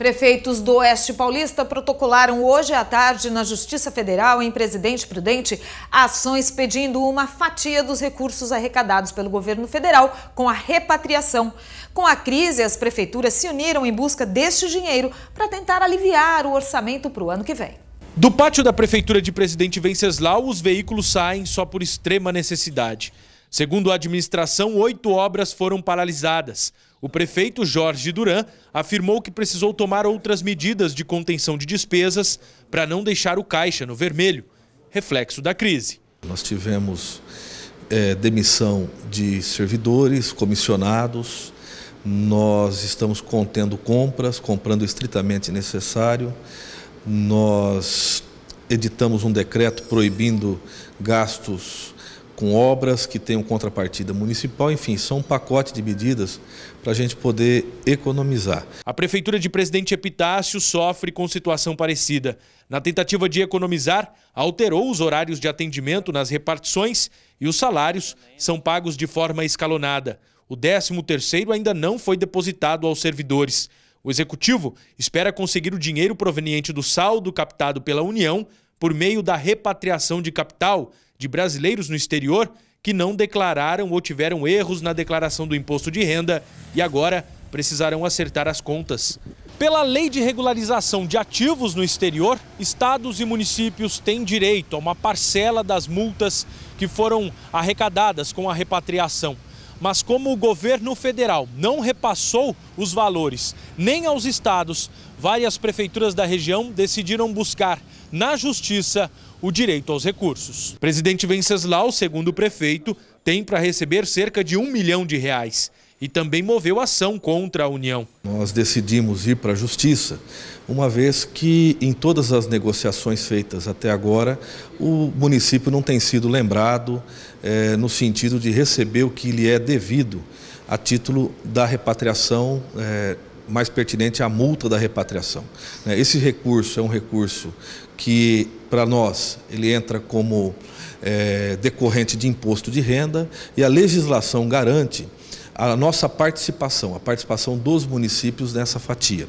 Prefeitos do Oeste Paulista protocolaram hoje à tarde na Justiça Federal, em Presidente Prudente, ações pedindo uma fatia dos recursos arrecadados pelo governo federal com a repatriação. Com a crise, as prefeituras se uniram em busca deste dinheiro para tentar aliviar o orçamento para o ano que vem. Do pátio da Prefeitura de Presidente Venceslau, os veículos saem só por extrema necessidade. Segundo a administração, oito obras foram paralisadas. O prefeito Jorge Duran afirmou que precisou tomar outras medidas de contenção de despesas para não deixar o caixa no vermelho, reflexo da crise. Nós tivemos é, demissão de servidores, comissionados, nós estamos contendo compras, comprando estritamente necessário, nós editamos um decreto proibindo gastos com obras que tenham contrapartida municipal, enfim, são um pacote de medidas para a gente poder economizar. A Prefeitura de Presidente Epitácio sofre com situação parecida. Na tentativa de economizar, alterou os horários de atendimento nas repartições e os salários são pagos de forma escalonada. O 13º ainda não foi depositado aos servidores. O executivo espera conseguir o dinheiro proveniente do saldo captado pela União por meio da repatriação de capital de brasileiros no exterior que não declararam ou tiveram erros na declaração do imposto de renda e agora precisarão acertar as contas. Pela lei de regularização de ativos no exterior, estados e municípios têm direito a uma parcela das multas que foram arrecadadas com a repatriação. Mas como o governo federal não repassou os valores nem aos estados, várias prefeituras da região decidiram buscar na justiça o direito aos recursos. Presidente Venceslau, segundo o prefeito, tem para receber cerca de um milhão de reais e também moveu ação contra a União. Nós decidimos ir para a Justiça, uma vez que em todas as negociações feitas até agora, o município não tem sido lembrado é, no sentido de receber o que lhe é devido a título da repatriação. É, mais pertinente à multa da repatriação. Né? Esse recurso é um recurso que, para nós, ele entra como é, decorrente de imposto de renda e a legislação garante a nossa participação, a participação dos municípios nessa fatia.